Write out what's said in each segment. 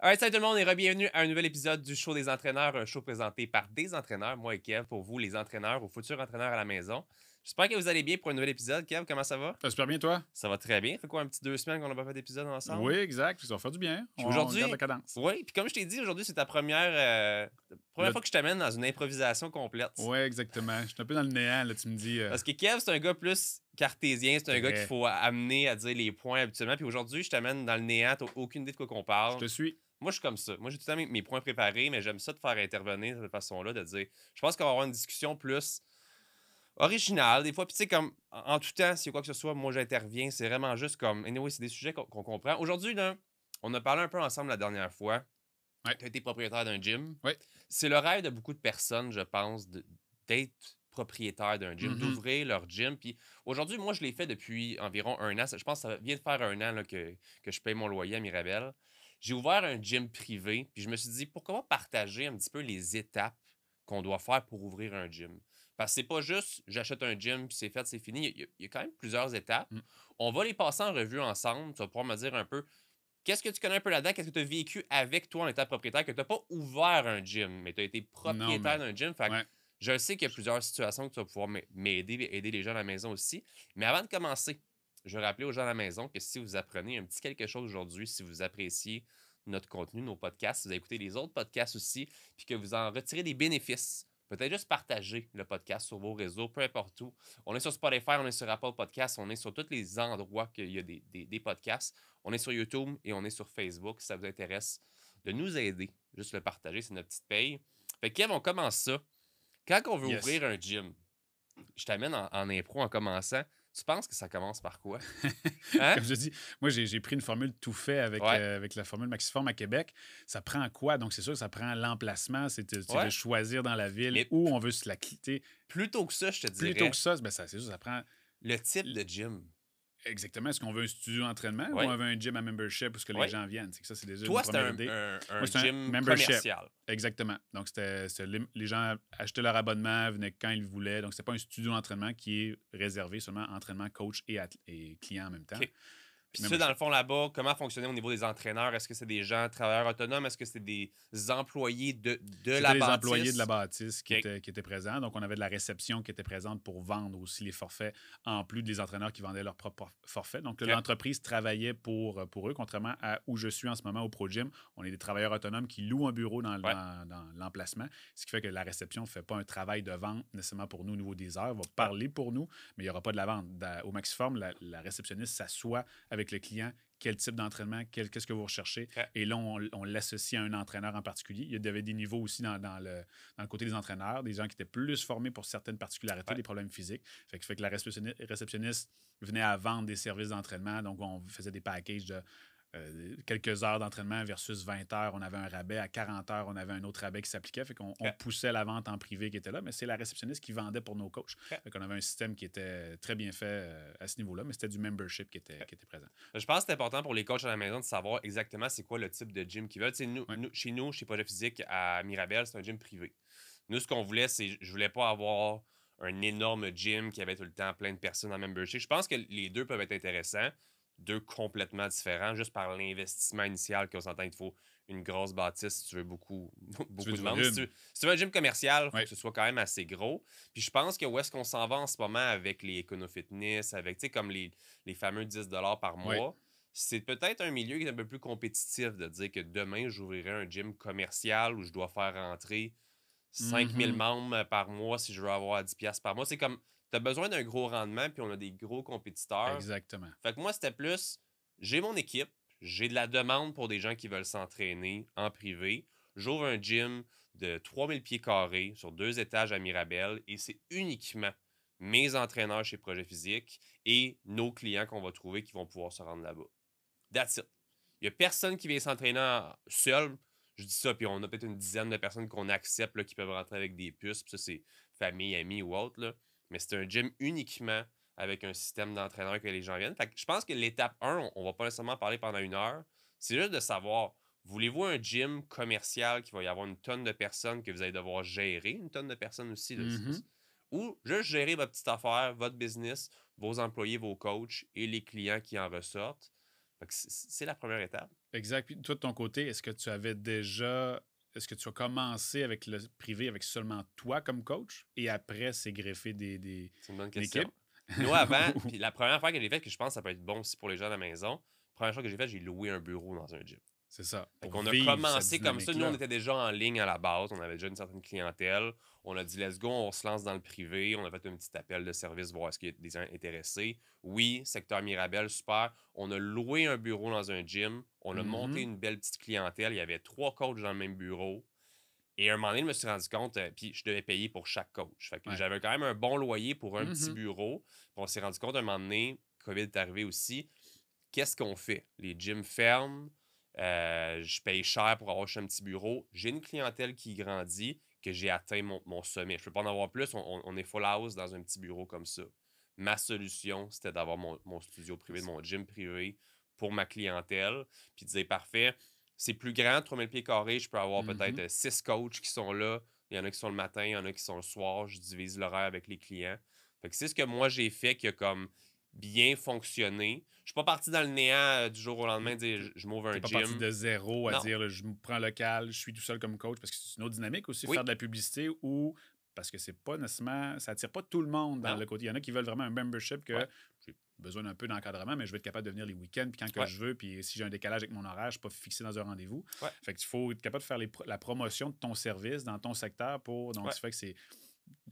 Alright, salut tout le monde et bienvenue à un nouvel épisode du show des entraîneurs, un show présenté par des entraîneurs, moi et Kev, pour vous les entraîneurs ou futurs entraîneurs à la maison. J'espère que vous allez bien pour un nouvel épisode. Kev, comment ça va? Ça super bien, toi? Ça va très bien. Ça fait quoi, un petit deux semaines qu'on n'a pas fait d'épisode ensemble? Oui, exact. Ça va faire du bien. Aujourd'hui, la cadence. Oui, puis comme je t'ai dit, aujourd'hui, c'est ta première, euh, première fois que je t'amène dans une improvisation complète. Oui, exactement. Je suis un peu dans le néant, là, tu me dis. Euh. Parce que Kev, c'est un gars plus cartésien, c'est un gars qu'il faut amener à dire les points habituellement. Puis aujourd'hui, je t'amène dans le néant, aucune idée de quoi qu'on parle. Je te suis. Moi, je suis comme ça. Moi, j'ai tout le temps mes, points préparés, mais j'aime ça de faire intervenir de cette façon-là, de dire. Je pense qu'on va avoir une discussion plus originale. Des fois, puis tu sais, comme en tout temps, si quoi que ce soit, moi, j'interviens. C'est vraiment juste comme. Anyway, c'est des sujets qu'on comprend. Aujourd'hui, là, on a parlé un peu ensemble la dernière fois. Tu as été propriétaire d'un gym. C'est le rêve de beaucoup de personnes, je pense, d'être propriétaire d'un gym, mm-hmm. d'ouvrir leur gym. Puis aujourd'hui, moi, je l'ai fait depuis environ un an. Je pense que ça vient de faire un an que, que, je paye mon loyer à Mirabel j'ai ouvert un gym privé, puis je me suis dit, pourquoi pas partager un petit peu les étapes qu'on doit faire pour ouvrir un gym? Parce que c'est pas juste j'achète un gym, puis c'est fait, c'est fini. Il y, a, quand même plusieurs étapes. Mm. On va les passer en revue ensemble. Tu vas pouvoir me dire un peu qu'est-ce que tu connais un peu là-dedans, qu'est-ce que tu as vécu avec toi en étant propriétaire, que tu n'as pas ouvert un gym, mais tu as été propriétaire d'un gym. je sais qu'il y a plusieurs situations que tu vas pouvoir m'aider, aider les gens à la maison aussi. Mais avant de commencer, je vais rappeler aux gens à la maison que si vous apprenez un petit quelque chose aujourd'hui, si vous appréciez notre contenu, nos podcasts, si vous écoutez les autres podcasts aussi, puis que vous en retirez des bénéfices, peut-être juste partager le podcast sur vos réseaux, peu importe où. On est sur Spotify, on est sur Apple Podcasts, on est sur tous les endroits qu'il y a des, podcasts. On est sur YouTube et on est sur Facebook. Si ça vous intéresse de nous aider, juste le partager, c'est notre petite paye. Fait que Kev, on commence ça. Quand on veut ouvrir un gym, je t'amène en, impro en commençant. Tu penses que ça commence par quoi? Hein? Comme je dis, moi, j'ai pris une formule tout fait avec, euh, avec la formule Maxiform à Québec. Ça prend quoi? Donc, c'est sûr que ça prend l'emplacement, c'est de, choisir dans la ville où on veut se la quitter. Plutôt que ça, je te dirais. Plutôt que ça, ben, ça c'est sûr, ça prend. Le type de gym. Exactement. Est-ce qu'on veut un studio d'entraînement ou on veut un gym à membership où que les gens viennent? C'est que ça, c'est déjà Toi, c'était un, gym commercial. Exactement. Donc, c'était, les, gens achetaient leur abonnement, venaient quand ils voulaient. Donc, n'est pas un studio d'entraînement qui est réservé seulement entraînement, coach et, et client en même temps. Puis ça, dans le fond, là-bas, comment fonctionnait au niveau des entraîneurs? Est-ce que c'est des gens travailleurs autonomes? Est-ce que c'est des employés de, la bâtisse? des employés de la bâtisse qui, étaient, présents. Donc, on avait de la réception qui était présente pour vendre aussi les forfaits, en plus des entraîneurs qui vendaient leurs propres forfaits. Donc, l'entreprise travaillait pour, euh, pour eux, contrairement à où je suis en ce moment au Pro Gym. On est des travailleurs autonomes qui louent un bureau dans, dans, l'emplacement, ce qui fait que la réception ne fait pas un travail de vente nécessairement pour nous au niveau des heures, va parler pour nous, mais il n'y aura pas de la vente. Au Maxiform, la, la réceptionniste s'assoit avec avec le client quel type d'entraînement, qu'est-ce que vous recherchez. Et là, on, l'associe à un entraîneur en particulier. Il y avait des niveaux aussi dans, le, côté des entraîneurs, des gens qui étaient plus formés pour certaines particularités, des problèmes physiques. Fait fait que la réceptionniste venait à vendre des services d'entraînement. Donc, on faisait des packages de euh, quelques heures d'entraînement versus 20 heures, on avait un rabais. À 40 heures, on avait un autre rabais qui s'appliquait. Fait qu'on poussait la vente en privé qui était là, mais c'est la réceptionniste qui vendait pour nos coachs. On avait un système qui était très bien fait euh, à ce niveau-là, mais c'était du membership qui était, présent. Je pense que c'est important pour les coachs à la maison de savoir exactement c'est quoi le type de gym qu'ils veulent. chez nous, chez Projet Physique à Mirabel, c'est un gym privé. Nous, ce qu'on voulait, c'est je voulais pas avoir un énorme gym qui avait tout le temps plein de personnes en membership. Je pense que les deux peuvent être intéressants deux complètement différents, juste par l'investissement initial qu'on s'entend qu'il faut une grosse bâtisse si tu veux beaucoup, beaucoup de membres. Si tu, veux, un gym commercial, il faut que ce soit quand même assez gros. Puis je pense que où est-ce qu'on s'en va en ce moment avec les EconoFitness, avec, tu sais, comme les, fameux 10 par mois, c'est peut-être un milieu qui est un peu plus compétitif de dire que demain, j'ouvrirai un gym commercial où je dois faire rentrer 5000 mm-hmm. membres par mois si je veux avoir 10 par mois. C'est comme tu as besoin d'un gros rendement, puis on a des gros compétiteurs. Exactement. Fait que moi, c'était plus, j'ai mon équipe, j'ai de la demande pour des gens qui veulent s'entraîner en privé. J'ouvre un gym de 3000 pieds carrés sur deux étages à Mirabel et c'est uniquement mes entraîneurs chez Projet Physique et nos clients qu'on va trouver qui vont pouvoir se rendre là-bas. That's it. Il n'y a personne qui vient s'entraîner seul. Je dis ça, puis on a peut-être une dizaine de personnes qu'on accepte qui peuvent rentrer avec des puces, puis ça, c'est famille, amis ou autre. Là mais c'est un gym uniquement avec un système d'entraîneur que les gens viennent. je pense que l'étape 1, on ne va pas nécessairement parler pendant une heure. C'est juste de savoir, voulez-vous un gym commercial qui va y avoir une tonne de personnes que vous allez devoir gérer, une tonne de personnes aussi, mm-hmm. ou juste gérer votre petite affaire, votre business, vos employés, vos coachs et les clients qui en ressortent. C'est la première étape. Exact. Puis toi, de ton côté, est-ce que tu avais déjà est-ce que tu as commencé avec le privé avec seulement toi comme coach et après c'est greffé des, des Nous, avant, puis la première fois que j'ai fait, que je pense que ça peut être bon aussi pour les gens à la maison, la première fois que j'ai faite, j'ai loué un bureau dans un gym. C'est ça. on a commencé comme ça. Nous, on était déjà en ligne à la base. On avait déjà une certaine clientèle. On a dit, let's go, on se lance dans le privé. On a fait un petit appel de service, voir est-ce qu'il y a des gens intéressés. Oui, secteur Mirabel, super. On a loué un bureau dans un gym. On a monté mm-hmm. une belle petite clientèle. Il y avait trois coachs dans le même bureau. Et un moment donné, je me suis rendu compte, euh, puis je devais payer pour chaque coach. j'avais quand même un bon loyer pour un petit mm-hmm. bureau. on s'est rendu compte à un moment donné, COVID est arrivé aussi, qu'est-ce qu'on fait? Les gyms ferment, euh, je paye cher pour avoir un petit bureau. J'ai une clientèle qui grandit, que j'ai atteint mon, sommet. Je ne peux pas en avoir plus, on, est full house dans un petit bureau comme ça. Ma solution, c'était d'avoir mon studio privé, mon gym privé pour ma clientèle, puis disait parfait, c'est plus grand, 3000 pieds carrés, je peux avoir mm-hmm. peut-être euh, six coachs qui sont là. Il y en a qui sont le matin, il y en a qui sont le soir. Je divise l'horaire avec les clients. Fait que c'est ce que moi j'ai fait qui a comme bien fonctionné. Je suis pas parti dans le néant euh, du jour au lendemain mm-hmm. dire je, m'ouvre un gym. pas parti de zéro à dire je me prends local, je suis tout seul comme coach parce que c'est une autre dynamique aussi faire de la publicité ou parce que c'est pas nécessairement. Ça attire pas tout le monde dans le côté. Il y en a qui veulent vraiment un membership que j'ai besoin d'un peu d'encadrement, mais je vais être capable de venir les week-ends, puis quand que je veux, puis si j'ai un décalage avec mon horaire, je ne suis pas fixé dans un rendez-vous. Fait qu'il faut être capable de faire la promotion de ton service dans ton secteur pour. Donc, fait que c'est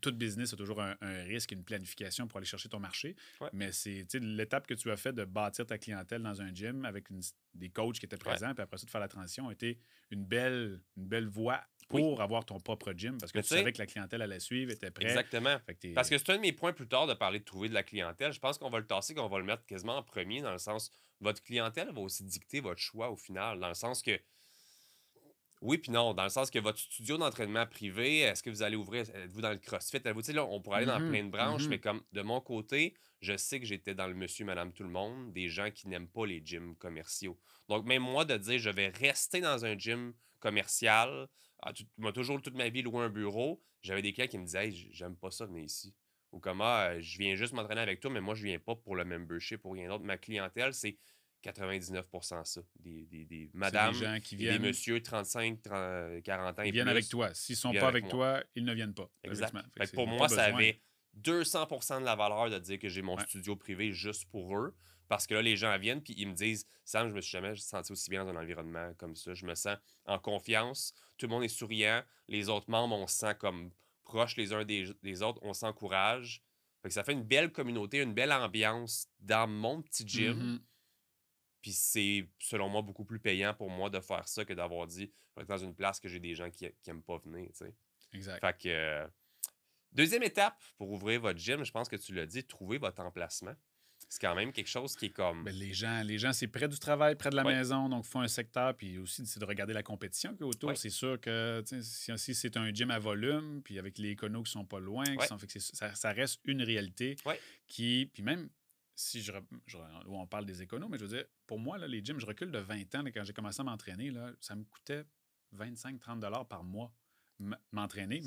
tout business a toujours un, risque, une planification pour aller chercher ton marché. Mais c'est l'étape que tu as faite de bâtir ta clientèle dans un gym avec des coachs qui étaient présents, puis après ça, de faire la transition, a été une belle, une belle voie pour avoir ton propre gym parce que tu savais que la clientèle allait suivre, était prête. Exactement. parce que c'est un de mes points plus tard de parler de trouver de la clientèle. Je pense qu'on va le tasser, qu'on va le mettre quasiment en premier dans le sens votre clientèle va aussi dicter votre choix au final, dans le sens que oui, puis non, dans le sens que votre studio d'entraînement privé, est-ce que vous allez ouvrir, êtes-vous dans le CrossFit? Vous, là, on pourrait aller dans mm-hmm. plein de branches, mm-hmm. mais comme de mon côté, je sais que j'étais dans le monsieur, madame, tout le monde, des gens qui n'aiment pas les gyms commerciaux. Donc, même moi, de dire je vais rester dans un gym commercial, ah, toujours toute ma vie loué un bureau. J'avais des clients qui me disaient j'aime pas ça venir ici. Ou comment ah, je viens juste m'entraîner avec toi, mais moi, je viens pas pour le membership ou rien d'autre. Ma clientèle, c'est 99 ça. Des, madames, des, qui viennent, des messieurs 35, 30, 40 ans. Ils viennent avec toi. S'ils sont pas avec, toi, ils ne viennent pas. Exactement. pour moi, ça avait 200 de la valeur de dire que j'ai mon studio privé juste pour eux. Parce que là, les gens viennent puis ils me disent Sam, je me suis jamais senti aussi bien dans un environnement comme ça. Je me sens en confiance. Tout le monde est souriant. Les autres membres, on se sent comme proches les uns des, autres. On s'encourage. Fait que ça fait une belle communauté, une belle ambiance dans mon petit gym. Mm-hmm. Puis c'est, selon moi, beaucoup plus payant pour moi de faire ça que d'avoir dit dans une place que j'ai des gens qui n'aiment pas venir. Exact. Fait euh, deuxième étape pour ouvrir votre gym, je pense que tu l'as dit, trouver votre emplacement. C'est quand même quelque chose qui est comme. Ben, les gens, les gens c'est près du travail, près de la maison, donc font un secteur, puis aussi c'est de regarder la compétition qui autour. C'est sûr que si, c'est un gym à volume, puis avec les éconos qui sont pas loin, ça, reste une réalité qui. Puis même si je, on parle des éconos, mais je veux dire, pour moi, là, les gyms, je recule de 20 ans, quand j'ai commencé à m'entraîner, ça me coûtait 25-30 par mois m'entraîner,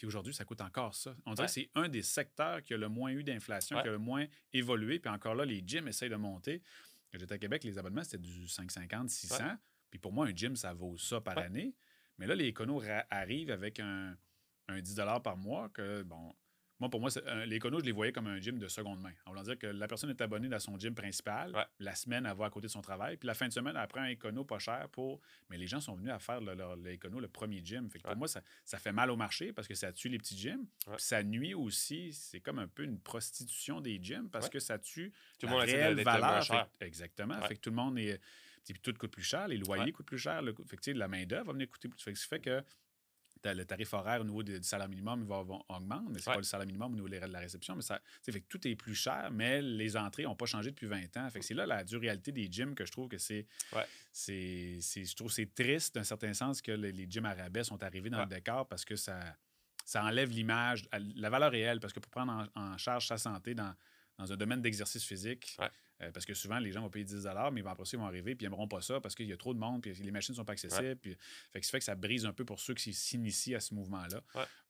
puis aujourd'hui, ça coûte encore ça. On dirait que c'est un des secteurs qui a le moins eu d'inflation, qui a le moins évolué. Puis encore là, les gyms essayent de monter. J'étais à Québec, les abonnements, c'était du 5,50, 600. Puis pour moi, un gym, ça vaut ça par année. Mais là, les éconos arrivent avec un, un 10 par mois que, bon, moi, pour moi, l'écono, les je les voyais comme un gym de seconde main. On va dire que la personne est abonnée à son gym principal. La semaine, elle va à côté de son travail. Puis la fin de semaine, elle prend un écono pas cher pour. Mais les gens sont venus à faire l'écono, le premier gym. Fait que pour moi, ça, ça, fait mal au marché parce que ça tue les petits gyms. Puis ça nuit aussi. C'est comme un peu une prostitution des gyms parce que ça tue la réelle valeur. exactement. Fait que tout le monde est. Puis tout coûte plus cher, les loyers coûtent plus cher. fait que, la main-d'œuvre va venir coûter plus. Fait ce qui fait que le tarif horaire au niveau du salaire minimum va, augmenter, mais c'est pas le salaire minimum au niveau de la réception. Mais ça, fait tout est plus cher, mais les entrées n'ont pas changé depuis 20 ans. Fait que c'est là la dure réalité des gyms que je trouve que c'est. c'est, je trouve c'est triste d'un certain sens que les, gyms arabais sont arrivés dans le décor parce que ça, ça enlève l'image, la valeur réelle, parce que pour prendre en charge sa santé dans dans un domaine d'exercice physique. Euh, parce que souvent, les gens vont payer 10 mais après ça, ils vont arriver puis ils n'aimeront pas ça parce qu'il y a trop de monde, puis les machines ne sont pas accessibles. Puis, fait que ça fait que ça brise un peu pour ceux qui s'initient à ce mouvement-là.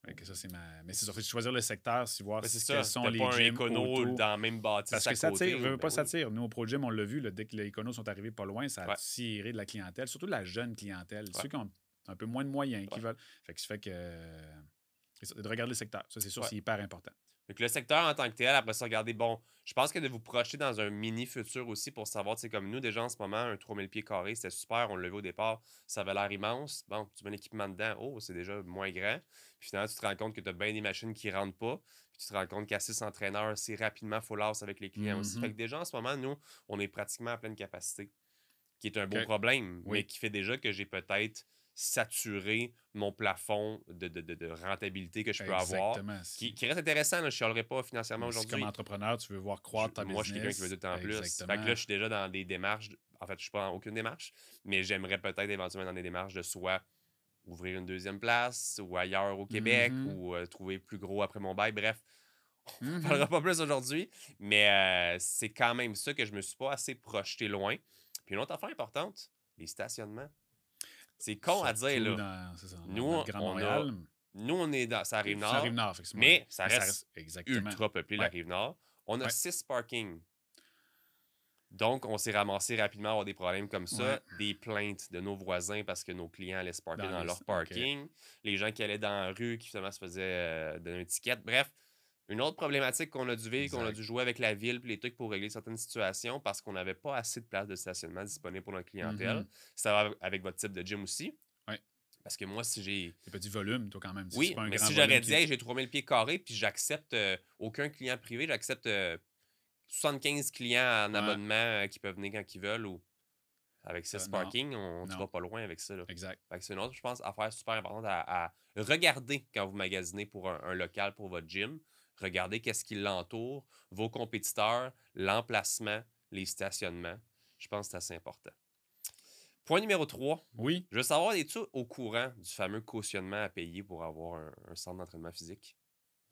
Mais Que ça, c'est ma... Mais c'est faut choisir le secteur, si voir si, sont les pas gyms un dans le même bâtisse Parce que ça tire, ben pas s'attirer Nous, au Pro Gym, on l'a vu, le dès que les éconos sont arrivés pas loin, ça a tiré de la clientèle, surtout de la jeune clientèle, ceux qui ont un peu moins de moyens, qui veulent. Fait que ça fait que... Euh, de regarder le secteur, ça c'est sûr, c'est hyper important le secteur en tant que tel, après ça, regardez, bon, je pense que de vous projeter dans un mini futur aussi pour savoir, tu comme nous, déjà en ce moment, un 3000 pieds carrés, c'était super, on le vu au départ, ça avait l'air immense. Bon, tu mets l'équipement dedans, oh, c'est déjà moins grand. Puis finalement, tu te rends compte que tu as bien des machines qui ne rentrent pas. Puis tu te rends compte qu'à 6 entraîneurs, c'est rapidement full house avec les clients mm-hmm. aussi. Fait que déjà en ce moment, nous, on est pratiquement à pleine capacité, qui est un bon problème, mais qui fait déjà que j'ai peut-être saturer mon plafond de, de, de, rentabilité que je peux avoir. Qui, qui, reste intéressant. je ne pas financièrement aujourd'hui. Si comme entrepreneur, tu veux voir croître ta Moi, je suis quelqu'un qui veut tout en plus. là, je suis déjà dans des démarches. En fait, je ne suis pas dans aucune démarche, mais j'aimerais peut-être éventuellement dans des démarches de soit ouvrir une deuxième place ou ailleurs au Québec mm-hmm. ou euh, trouver plus gros après mon bail. Bref, on ne mm-hmm. parlera pas plus aujourd'hui, mais euh, c'est quand même ça que je ne me suis pas assez projeté loin. Puis une autre affaire importante, les stationnements. C'est con à dire, là. nous, on, nous, on est dans. Ça arrive nord. Mais ça reste, exactement. ultra peuplé, la rive nord. On a six parkings. Donc, on s'est ramassé rapidement à avoir des problèmes comme ça, des plaintes de nos voisins parce que nos clients allaient se dans, dans leur parking, les gens qui allaient dans la rue qui finalement se faisaient euh, donner une étiquette. Bref, une autre problématique qu'on a dû vivre, qu'on a dû jouer avec la ville, puis les trucs pour régler certaines situations parce qu'on n'avait pas assez de place de stationnement disponible pour notre clientèle. Mhm. Ça va avec votre type de gym aussi. Oui. Parce que moi, si j'ai. C'est du volume, toi, quand même. Oui, mais si j'aurais dit, hey, j'ai 3000 pieds carrés, puis j'accepte euh, aucun client privé, j'accepte 75 euh, clients en abonnement euh, qui peuvent venir quand ils veulent ou avec ce parking, on ne va pas loin avec ça. Exact. C'est une autre, je pense, affaire super importante à, regarder quand vous magasinez pour un local pour votre gym. Regardez qu'est-ce qui l'entoure, vos compétiteurs, l'emplacement, les stationnements. Je pense que c'est assez important. Point numéro 3. Oui. Je veux savoir, es-tu au courant du fameux cautionnement à payer pour avoir un centre d'entraînement physique?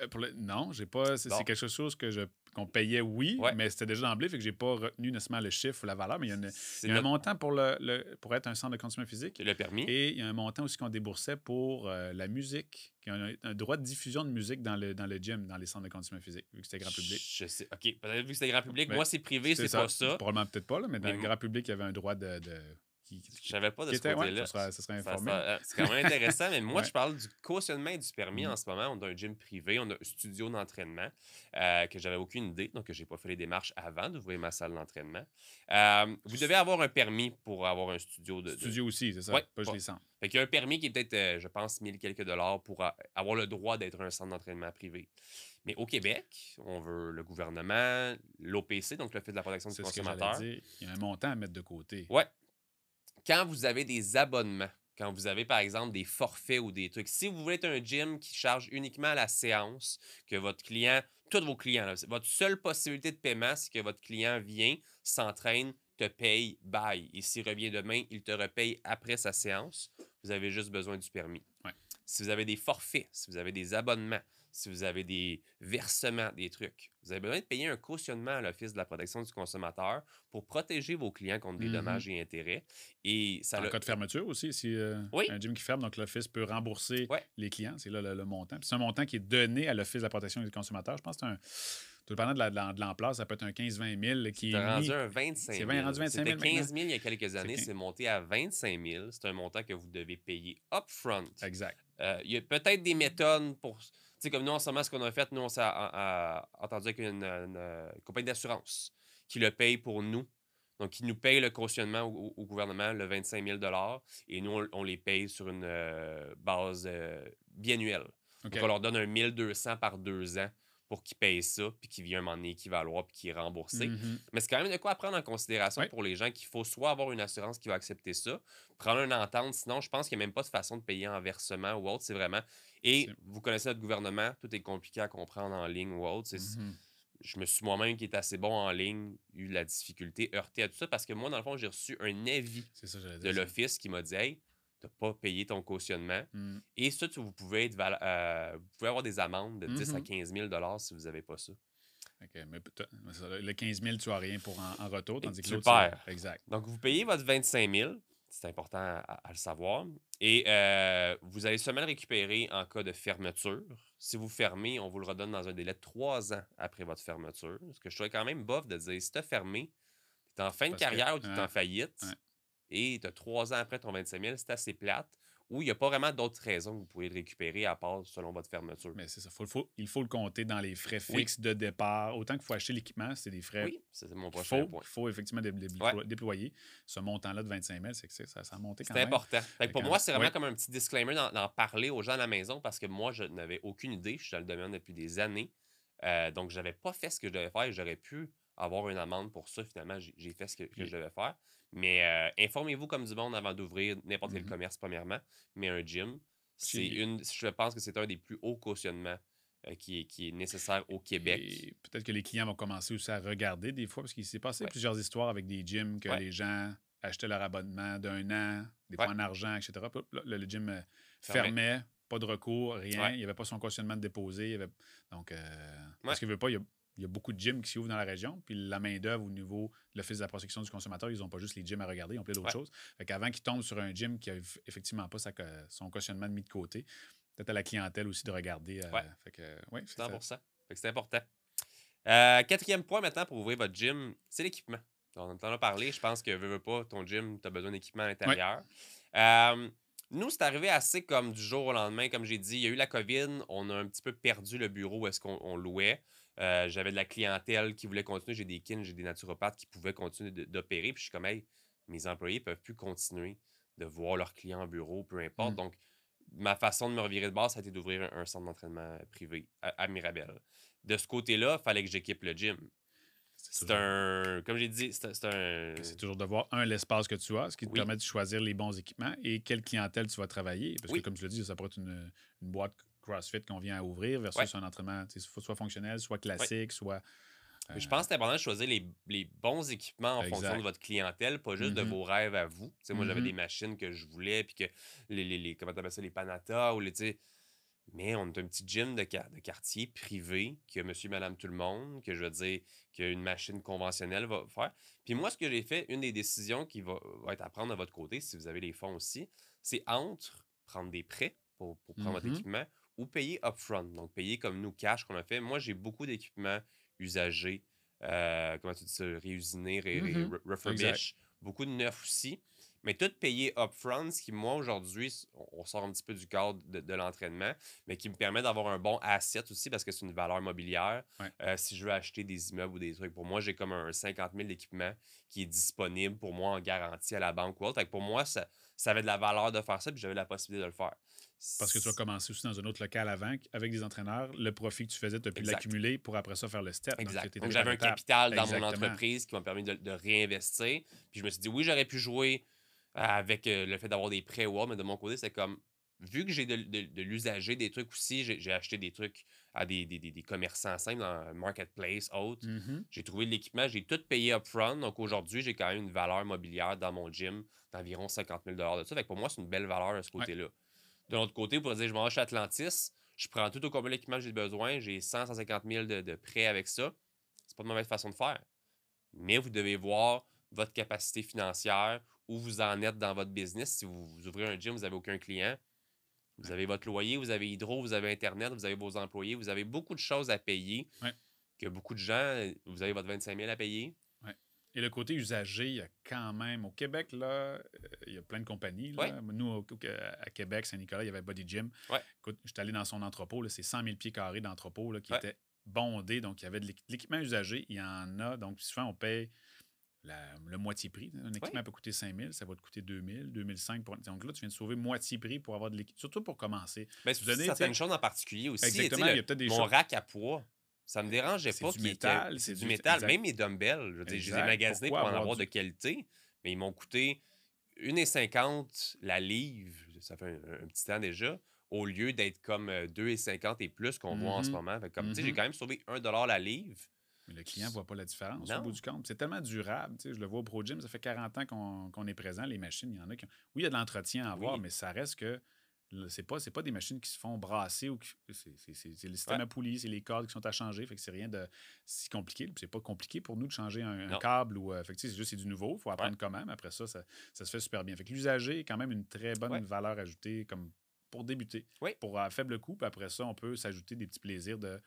Euh, non, j'ai pas. C'est quelque chose que je qu'on payait, oui, mais c'était déjà d'emblée, fait que j'ai pas retenu nécessairement le chiffre ou la valeur, mais il y a, un montant pour le, pour être un centre de consommation physique. Le permis. Et il y a un montant aussi qu'on déboursait pour euh, la musique, y a un, droit de diffusion de musique dans le, dans le gym, dans les centres de consommation physique, vu que c'était grand public. Je sais, OK. vu que c'était grand public, moi c'est privé, c'est pas ça. Probablement peut-être pas, là, mais dans le grand public, il y avait un droit de j'avais pas de ce là serait, informé. Euh, c'est quand même intéressant, mais moi, je parle du cautionnement et du permis mm-hmm. en ce moment. On a un gym privé, on a un studio d'entraînement euh, que j'avais aucune idée, donc je n'ai pas fait les démarches avant d'ouvrir ma salle d'entraînement. Euh, vous devez avoir un permis pour avoir un studio de. Studio aussi, c'est ça, Oui. pas, les sens Fait y a un permis qui est peut-être, euh, je pense, 1000 quelques dollars pour avoir le droit d'être un centre d'entraînement privé. Mais au Québec, on veut le gouvernement, l'OPC, donc le fait de la protection du consommateur. il y a un montant à mettre de côté. Ouais, quand vous avez des abonnements, quand vous avez par exemple des forfaits ou des trucs, si vous voulez être un gym qui charge uniquement la séance, que votre client, tous vos clients, votre seule possibilité de paiement, c'est que votre client vient, s'entraîne, te paye, bye. Et s'il revient demain, il te repaye après sa séance. Vous avez juste besoin du permis. Si vous avez des forfaits, si vous avez des abonnements, si vous avez des versements, des trucs. Vous avez besoin de payer un cautionnement à l'Office de la protection du consommateur pour protéger vos clients contre des mm-hmm. dommages et intérêts. Et ça le... cas de fermeture aussi, si euh, un gym qui ferme, donc l'Office peut rembourser les clients. C'est là le, montant. C'est un montant qui est donné à l'Office de la protection du consommateur. Je pense que c'est un. Tout dépendant de, de l'ampleur, ça peut être un 15-20 000 qui rendu 25 000. C'est rendu 000. 15 000 il y a quelques années, c'est monté à 25 000. C'est un montant que vous devez payer upfront. Exact. Euh, il y a peut-être des méthodes pour sais, comme nous, en ce ce qu'on a fait, nous, on s'est entendu avec une, compagnie d'assurance qui le paye pour nous. Donc, qui nous paye le cautionnement au, gouvernement, le 25 000 et nous, on, les paye sur une euh, base euh, biennuelle. Donc, on leur donne un 1200 par deux ans pour qu'il paye ça, puis qu'il vienne un moment donné qui va puis qu'il est remboursé. Mm-hmm. Mais c'est quand même de quoi prendre en considération pour les gens qu'il faut soit avoir une assurance qui va accepter ça, prendre une entente, sinon je pense qu'il n'y a même pas de façon de payer en versement ou autre. C'est vraiment. Et vous connaissez notre gouvernement, tout est compliqué à comprendre en ligne ou autre. Mm-hmm. Je me suis moi-même, qui est assez bon en ligne, eu la difficulté, heurté à tout ça, parce que moi, dans le fond, j'ai reçu un avis de l'Office qui m'a dit Hey, n'as pas payé ton cautionnement. Mmh. Et ça, euh, vous, pouvez avoir des amendes de 10 à 15 mmh 000 si vous n'avez pas ça. OK, mais le 15 000, tu n'as rien pour en, retour, tandis que tu perds. Exact. Donc, vous payez votre 25 000, c'est important à, le savoir, et euh, vous allez seulement le récupérer en cas de fermeture. Si vous fermez, on vous le redonne dans un délai de trois ans après votre fermeture. Ce que je trouvais quand même bof de dire, si tu as fermé, tu es en fin de carrière ou tu es hein? en faillite, et tu as trois ans après ton 25 000, c'est assez plate. où il n'y a pas vraiment d'autres raisons que vous pouvez le récupérer à part selon votre fermeture. Mais c'est ça. il faut le compter dans les frais fixes de départ. Autant qu'il faut acheter l'équipement, c'est des frais. Oui, c'est mon prochain Il faut effectivement déployer. Ce montant-là de 25 000, c'est que ça, a monté quand même. C'est important. pour moi, c'est vraiment comme un petit disclaimer d'en parler aux gens à la maison parce que moi, je n'avais aucune idée. Je suis dans le domaine depuis des années. Euh, donc, je n'avais pas fait ce que je devais faire. et J'aurais pu avoir une amende pour ça. Finalement, j'ai fait ce que, je devais faire. Mais euh, informez-vous comme du monde avant d'ouvrir n'importe quel mm-hmm. commerce, premièrement. Mais un gym, c'est une. Je pense que c'est un des plus hauts cautionnements euh, qui, est, qui, est nécessaire au Québec. Peut-être que les clients vont commencer aussi à regarder des fois, parce qu'il s'est passé plusieurs histoires avec des gyms que les gens achetaient leur abonnement d'un an, des ouais. points d'argent, etc. Le, le gym euh, fermait, pas de recours, rien. Il n'y avait pas son cautionnement de déposé. Donc, parce qu'il ne veut pas, il y a il y a beaucoup de gyms qui s'ouvrent dans la région, puis la main-d'œuvre au niveau de l'Office de la protection du consommateur, ils n'ont pas juste les gyms à regarder, ils ont plein d'autres choses. Fait qu'avant qu'ils tombent sur un gym qui n'a effectivement pas son cautionnement de mis de côté, peut-être à la clientèle aussi de regarder. c'est c'est important. Euh, quatrième point maintenant pour ouvrir votre gym, c'est l'équipement. On en a parlé, je pense que veux, veux pas, ton gym, tu as besoin d'équipement intérieur. Euh, nous, c'est arrivé assez comme du jour au lendemain, comme j'ai dit, il y a eu la COVID, on a un petit peu perdu le bureau où est-ce qu'on louait. Euh, j'avais de la clientèle qui voulait continuer. J'ai des kins, j'ai des naturopathes qui pouvaient continuer d'opérer. Puis je suis comme, hey, mes employés ne peuvent plus continuer de voir leurs clients au bureau, peu importe. Mm. Donc, ma façon de me revirer de base, ça a été d'ouvrir un, centre d'entraînement privé à, Mirabel. De ce côté-là, il fallait que j'équipe le gym. C'est un. Comme j'ai dit, c'est un. C'est toujours de voir, un, l'espace que tu as, ce qui te permet de choisir les bons équipements et quelle clientèle tu vas travailler. Parce que, comme tu le dit, ça pourrait être une, une boîte CrossFit qu'on vient à ouvrir versus un entraînement soit fonctionnel, soit classique, soit. Je euh, pense que c'est important de choisir les, bons équipements en fonction de votre clientèle, pas juste de mm-hmm. vos rêves à vous. moi, j'avais mm-hmm. des machines que je voulais, puis que les, les, les comment ça, les Panata ou les. Mais on est un petit gym de, quartier privé que monsieur, madame, tout le monde, que je veux dire, qu'une machine conventionnelle va faire. Puis moi, ce que j'ai fait, une des décisions qui va, être à prendre de votre côté, si vous avez les fonds aussi, c'est entre prendre des prêts pour, prendre votre mm-hmm. équipement ou payer upfront, donc payer comme nous, cash qu'on a fait. Moi, j'ai beaucoup d'équipements usagés, euh, comment tu dis ça, réusinés, ré, mmh refurbished, beaucoup de neufs aussi, mais tout payer upfront, ce qui, moi, aujourd'hui, on sort un petit peu du cadre de, l'entraînement, mais qui me permet d'avoir un bon asset aussi parce que c'est une valeur immobilière euh, si je veux acheter des immeubles ou des trucs, pour moi, j'ai comme un 50 000 d'équipement qui est disponible pour moi en garantie à la banque ou autre. pour moi, ça, ça avait de la valeur de faire ça, puis j'avais la possibilité de le faire. Parce que tu as commencé aussi dans un autre local avant, avec des entraîneurs. Le profit que tu faisais, tu as pu l'accumuler pour après ça faire le step. Donc, j'avais un capital dans mon entreprise qui m'a permis de, réinvestir. Puis je me suis dit, oui, j'aurais pu jouer euh, avec euh, le fait d'avoir des prêts ou mais de mon côté, c'est comme, vu que j'ai de, l'usager, des trucs aussi, j'ai acheté des trucs à des, commerçants simples dans Marketplace, autres. Mm-hmm. J'ai trouvé de l'équipement, j'ai tout payé upfront. Donc aujourd'hui, j'ai quand même une valeur mobilière dans mon gym d'environ 50 000 de ça. Fait pour moi, c'est une belle valeur à ce côté-là. De l'autre côté, vous pour dire, je m'en vais chez Atlantis, je prends tout au combien l'équipement que j'ai besoin, j'ai 100, 150 000 de, de prêt avec ça. C'est pas de mauvaise façon de faire. Mais vous devez voir votre capacité financière, où vous en êtes dans votre business. Si vous, ouvrez un gym, vous n'avez aucun client, vous avez votre loyer, vous avez Hydro, vous avez Internet, vous avez vos employés, vous avez beaucoup de choses à payer. Ouais. Que beaucoup de gens, vous avez votre 25 000 à payer, et le côté usagé, il y a quand même, au Québec, là, euh, il y a plein de compagnies. Nous, à Québec, Saint-Nicolas, il y avait Body Gym. Écoute, je suis allé dans son entrepôt, c'est 100 000 pieds carrés d'entrepôt qui était bondé. Donc, il y avait de l'équipement usagé, il y en a. Donc, souvent, on paye le moitié prix. Un équipement peut coûter 5 000, ça va te coûter 2 000, 2 500. Donc là, tu viens de sauver moitié prix pour avoir de l'équipement, surtout pour commencer. Mais ben, une en particulier aussi. Exactement, il y des Mon rack à poids ça me dérangeait pas du métal, C'est du, métal. Même mes dumbbells, je, les ai magasinés pour en avoir de qualité, mais ils m'ont coûté 1,50 la livre, ça fait un, petit temps déjà, au lieu d'être comme 2,50 euh, et plus qu'on voit en ce mm-hmm. moment. comme, tu J'ai mm-hmm. quand même sauvé 1 la livre. le client ne voit pas la différence au bout du compte. C'est tellement durable. je le vois au Pro Gym, ça fait 40 ans qu'on est présent. Les machines, il y en a qui. Oui, il y a de l'entretien à avoir, mais ça reste que c'est pas, pas des machines qui se font brasser ou c'est le système à poulies, c'est les cordes qui sont à changer. Fait que c'est rien de si compliqué. C'est pas compliqué pour nous de changer un, câble ou. Euh, tu fait c'est juste du nouveau. Il faut apprendre quand même. après ça, ça, se fait super bien. Fait que l'usager est quand même une très bonne valeur ajoutée comme pour débuter. Pour un euh, faible coût. après ça, on peut s'ajouter des petits plaisirs de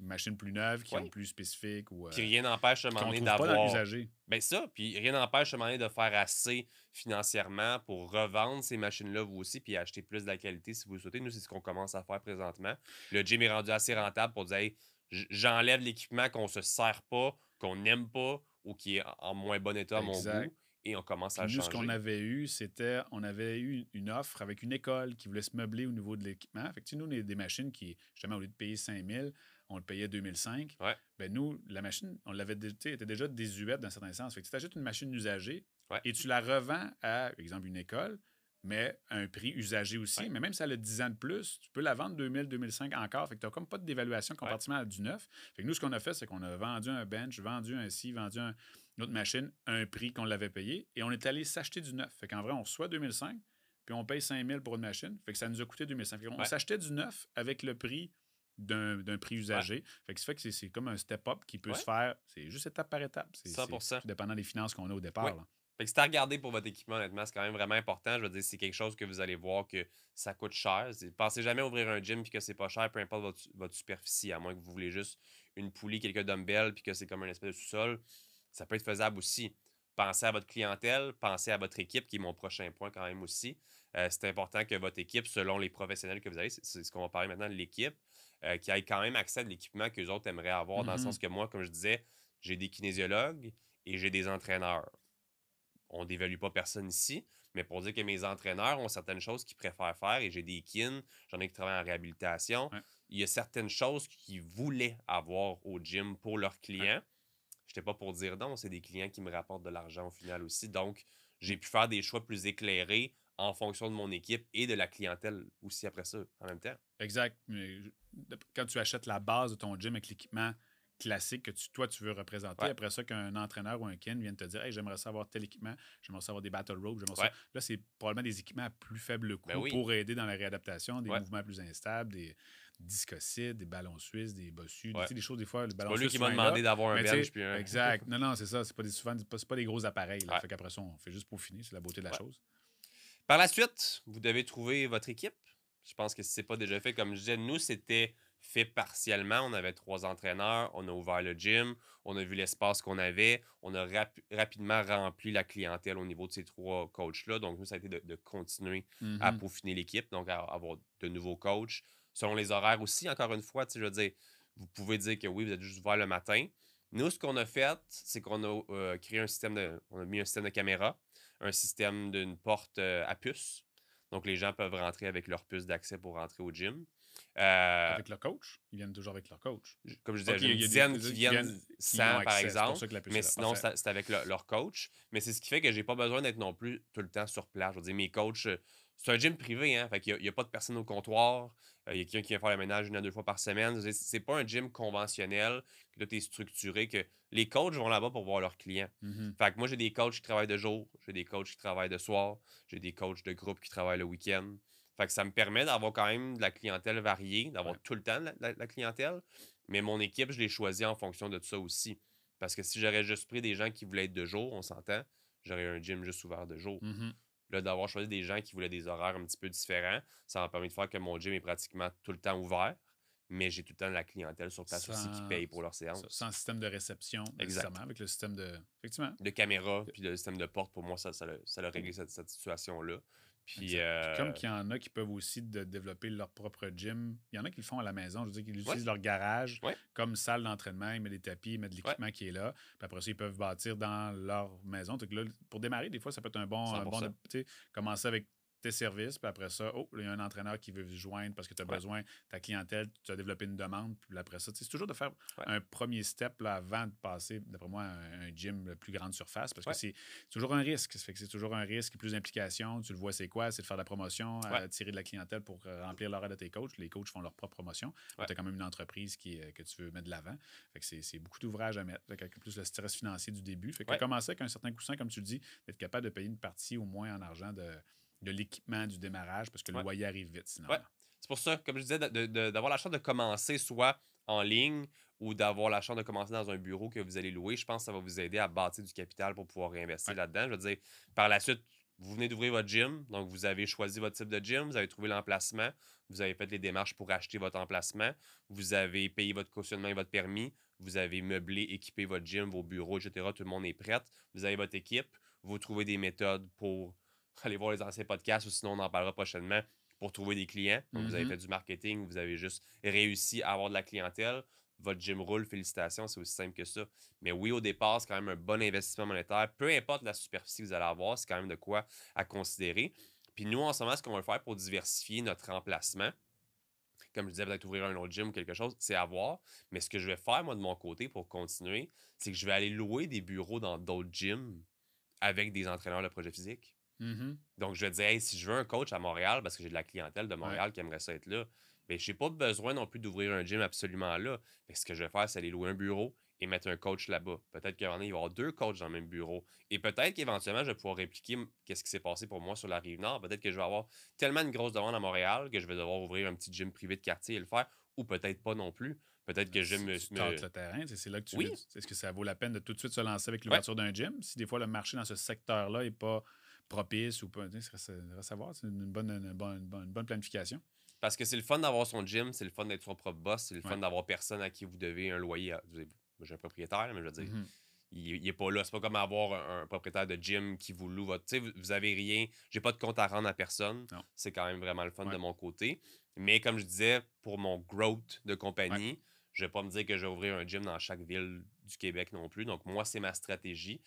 machines plus neuves, qui sont plus spécifiques. Ou, qui euh, rien n'empêche à un moment d'avoir. Ben ça, puis rien n'empêche à un de faire assez financièrement pour revendre ces machines-là, vous aussi, puis acheter plus de la qualité si vous le souhaitez. Nous, c'est ce qu'on commence à faire présentement. Le gym est rendu assez rentable pour dire j'enlève l'équipement qu'on se sert pas, qu'on n'aime pas ou qui est en moins bon état à mon goût. Et on commence à changer. Nous, ce qu'on avait eu, c'était on avait eu une offre avec une école qui voulait se meubler au niveau de l'équipement. Fait que, nous, on est des machines qui, justement, au lieu de payer 5000, on le payait 2005. Ben nous, la machine, on l'avait était déjà désuète d'un certain sens. Fait que tu achètes une machine usagée et tu la revends à, par exemple, une école, mais à un prix usagé aussi. Mais même si elle a 10 ans de plus, tu peux la vendre 2000, 2005 encore. Fait que tu n'as comme pas de dévaluation compartiment à du neuf. Fait que nous, ce qu'on a fait, c'est qu'on a vendu un bench, vendu un SI, vendu une autre machine à un prix qu'on l'avait payé et on est allé s'acheter du neuf. Fait qu'en vrai, on reçoit 2005 puis on paye 5000 pour une machine. Fait que ça nous a coûté 2005. On s'achetait du neuf avec le prix d'un prix usagé. Fait que ça fait que c'est comme un step-up qui peut se faire, c'est juste étape par étape. C'est 100 Dépendant des finances qu'on a au départ. Fait que c'est à regarder pour votre équipement, honnêtement, c'est quand même vraiment important. Je veux dire, c'est quelque chose que vous allez voir que ça coûte cher. Pensez jamais à ouvrir un gym puis que c'est pas cher, peu importe votre, superficie, à moins que vous voulez juste une poulie, quelques dumbbells puis que c'est comme un espèce de sous-sol. Ça peut être faisable aussi. Pensez à votre clientèle, pensez à votre équipe, qui est mon prochain point quand même aussi. Euh, c'est important que votre équipe, selon les professionnels que vous avez, c'est ce qu'on va parler maintenant de l'équipe, euh, qui aient quand même accès à de l'équipement que les autres aimeraient avoir, dans le mm-hmm. sens que moi, comme je disais, j'ai des kinésiologues et j'ai des entraîneurs. On dévalue pas personne ici, mais pour dire que mes entraîneurs ont certaines choses qu'ils préfèrent faire et j'ai des kins, j'en ai qui travaillent en réhabilitation. Il y a certaines choses qu'ils voulaient avoir au gym pour leurs clients. Je n'étais pas pour dire non, c'est des clients qui me rapportent de l'argent au final aussi. Donc, j'ai pu faire des choix plus éclairés en fonction de mon équipe et de la clientèle aussi après ça, en même temps. Exact. quand tu achètes la base de ton gym avec l'équipement classique que toi, tu veux représenter, après ça, qu'un entraîneur ou un ken vienne te dire Hey, j'aimerais savoir tel équipement, j'aimerais savoir des battle ropes, j'aimerais Là, c'est probablement des équipements à plus faible ben coût pour aider dans la réadaptation, des mouvements plus instables, des discocides, des ballons suisses, des bossus, des, choses, des fois, C'est pas lui qui m'a demandé d'avoir un bench. Exact. Non, non, c'est ça. C'est pas, des, pas, des gros appareils. Après ça, on fait juste pour finir. C'est la beauté de la chose. Par la suite, vous devez trouver votre équipe. Je pense que ce n'est pas déjà fait, comme je disais, nous, c'était fait partiellement. On avait trois entraîneurs, on a ouvert le gym, on a vu l'espace qu'on avait, on a rapidement rempli la clientèle au niveau de ces trois coachs-là. Donc, nous, ça a été de, continuer à mm-hmm. peaufiner l'équipe, donc à avoir de nouveaux coachs. Selon les horaires aussi, encore une fois, je veux dire, vous pouvez dire que oui, vous êtes juste ouvert le matin. Nous, ce qu'on a fait, c'est qu'on a euh, créé un système de. On a mis un système de caméra un système d'une porte euh, à puce. Donc, les gens peuvent rentrer avec leur puce d'accès pour rentrer au gym. Euh, avec leur coach? Ils viennent toujours avec leur coach. Comme je disais, ils viennent sans, par exemple. Mais sinon, c'est avec leur coach. Mais c'est ce qui fait que je n'ai pas besoin d'être non plus tout le temps sur place. Je veux dire, mes coachs euh, c'est un gym privé, hein? Fait qu'il n'y a, pas de personne au comptoir. Euh, il y a quelqu'un qui vient faire le ménage une à deux fois par semaine. C'est pas un gym conventionnel, que tout est structuré, que les coachs vont là-bas pour voir leurs clients. Mmh fait que moi, j'ai des coachs qui travaillent de jour, j'ai des coachs qui travaillent de soir, j'ai des coachs de groupe qui travaillent le week-end. Fait que ça me permet d'avoir quand même de la clientèle variée, d'avoir tout le temps de la, clientèle. Mais mon équipe, je l'ai choisi en fonction de ça aussi. Parce que si j'aurais juste pris des gens qui voulaient être de jour, on s'entend, j'aurais un gym juste ouvert de jour. Mmh d'avoir choisi des gens qui voulaient des horaires un petit peu différents, ça m'a permis de faire que mon gym est pratiquement tout le temps ouvert, mais j'ai tout le temps de la clientèle sur place aussi qui paye pour leurs séances. Sans système de réception, exactement, avec le système de. Effectivement. De caméra, puis le système de porte, pour moi, ça, ça, a réglé cette situation-là. Puis, Comme euh, qu'il y en a qui peuvent aussi de développer leur propre gym. Il y en a qui le font à la maison. Je veux dire qu'ils utilisent leur garage comme salle d'entraînement. Ils mettent des tapis, ils mettent de l'équipement qui est là. Puis après ça, ils peuvent bâtir dans leur maison. Donc pour démarrer, des fois, ça peut être un bon. Un bon commencer avec services, puis après ça, oh, il y a un entraîneur qui veut vous joindre parce que tu as besoin ta clientèle, tu as développé une demande, puis après ça, c'est toujours de faire un premier step avant de passer, d'après moi, un, gym de plus grande surface parce que c'est toujours un risque. Ça fait que c'est toujours un risque, plus d'implication. Tu le vois, c'est quoi? C'est de faire de la promotion, euh, attirer de la clientèle pour euh, remplir l'horaire de tes coachs. Les coachs font leur propre promotion. Tu as quand même une entreprise qui, que tu veux mettre de l'avant. Fait que c'est beaucoup d'ouvrages à mettre. Avec plus le stress financier du début. Fait que commencer avec un certain coussin, comme tu le dis, d'être capable de payer une partie au moins en argent de de l'équipement du démarrage parce que le loyer arrive vite sinon. C'est pour ça, comme je disais, d'avoir la chance de commencer soit en ligne ou d'avoir la chance de commencer dans un bureau que vous allez louer, je pense que ça va vous aider à bâtir du capital pour pouvoir réinvestir là-dedans. Je veux dire, par la suite, vous venez d'ouvrir votre gym, donc vous avez choisi votre type de gym, vous avez trouvé l'emplacement, vous avez fait les démarches pour acheter votre emplacement, vous avez payé votre cautionnement et votre permis, vous avez meublé, équipé votre gym, vos bureaux, etc. Tout le monde est prêt, vous avez votre équipe, vous trouvez des méthodes pour allez voir les anciens podcasts ou sinon on en parlera prochainement pour trouver des clients. vous avez mm-hmm. fait du marketing, vous avez juste réussi à avoir de la clientèle. Votre gym roule, félicitations, c'est aussi simple que ça. Mais oui, au départ, c'est quand même un bon investissement monétaire. Peu importe la superficie que vous allez avoir, c'est quand même de quoi à considérer. Puis nous, en ce moment, ce qu'on va faire pour diversifier notre emplacement, comme je disais, peut-être ouvrir un autre gym ou quelque chose, c'est à voir. Mais ce que je vais faire, moi, de mon côté, pour continuer, c'est que je vais aller louer des bureaux dans d'autres gyms avec des entraîneurs de projet physique Mm-hmm. Donc, je dire, dire si je veux un coach à Montréal, parce que j'ai de la clientèle de Montréal qui aimerait ça être là, mais je n'ai pas besoin non plus d'ouvrir un gym absolument là. ce que je vais faire, c'est aller louer un bureau et mettre un coach là-bas. Peut-être qu'il il va y avoir deux coachs dans le même bureau. Et peut-être qu'éventuellement, je vais pouvoir répliquer quest ce qui s'est passé pour moi sur la rive nord. Peut-être que je vais avoir tellement une grosse demande à Montréal que je vais devoir ouvrir un petit gym privé de quartier et le faire, ou peut-être pas non plus. Peut-être que ah, je me. Tu le terrain, c'est là que tu. Oui. Est-ce que ça vaut la peine de tout de suite se lancer avec l'ouverture d'un gym si des fois le marché dans ce secteur-là n'est pas propice ou pas. C'est une bonne, bonne, planification. Parce que c'est le fun d'avoir son gym, c'est le fun d'être son propre boss, c'est le fun d'avoir personne à qui vous devez un loyer. J'ai un propriétaire, mais je veux dire, mm-hmm. il, est pas là. C'est pas comme avoir un, propriétaire de gym qui vous loue votre. Vous, avez rien, j'ai pas de compte à rendre à personne. C'est quand même vraiment le fun de mon côté. Mais comme je disais, pour mon growth de compagnie, je je vais pas me dire que je ouvrir un gym dans chaque ville du Québec non plus. Donc, moi, c'est ma stratégie.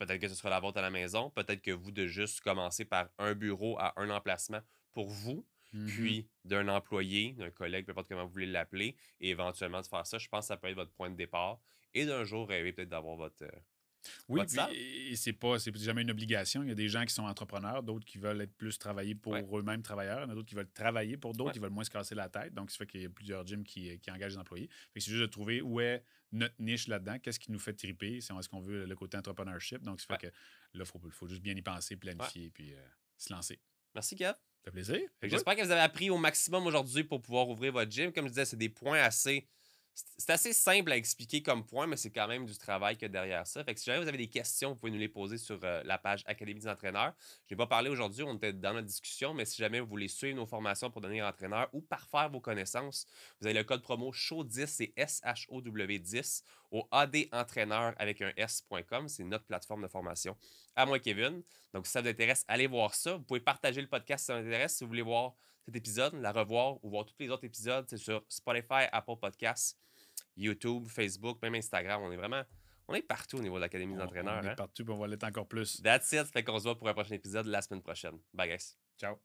Peut-être que ce sera la vôtre à la maison. Peut-être que vous de juste commencer par un bureau à un emplacement pour vous, mmh puis d'un employé, d'un collègue, peu importe comment vous voulez l'appeler, et éventuellement de faire ça. Je pense que ça peut être votre point de départ. Et d'un jour, rêver peut-être d'avoir votre, euh, oui, et c'est pas, c'est jamais une obligation. Il y a des gens qui sont entrepreneurs, d'autres qui veulent être plus travailler pour eux-mêmes travailleurs, il y d'autres qui veulent travailler pour d'autres, qui veulent moins se casser la tête. Donc, ça fait qu'il y a plusieurs gyms qui, engagent des employés. c'est juste de trouver où est notre niche là-dedans, qu'est-ce qui nous fait triper, si est-ce qu'on veut le côté entrepreneurship. Donc, ça fait que là, il faut, juste bien y penser, planifier, puis euh, se lancer. Merci, Gab. Ça fait plaisir. J'espère que vous avez appris au maximum aujourd'hui pour pouvoir ouvrir votre gym. Comme je disais, c'est des points assez c'est assez simple à expliquer comme point, mais c'est quand même du travail que derrière ça. Fait si jamais vous avez des questions, vous pouvez nous les poser sur euh, la page Académie des entraîneurs. Je n'ai pas parlé aujourd'hui, on était dans la discussion, mais si jamais vous voulez suivre nos formations pour devenir entraîneur ou parfaire vos connaissances, vous avez le code promo SHOW10, c'est s w 10 au adentraîneur avec un S.com. C'est notre plateforme de formation à moi, Kevin. Donc, si ça vous intéresse, allez voir ça. Vous pouvez partager le podcast si ça vous intéresse. Si vous voulez voir cet épisode, la revoir ou voir tous les autres épisodes, c'est sur Spotify, Apple Podcasts, YouTube, Facebook, même Instagram. On est vraiment. On est partout au niveau de l'Académie des entraîneurs. On est hein. partout, on va l'être encore plus. That's it. Fait qu'on se voit pour un prochain épisode la semaine prochaine. Bye, guys. Ciao.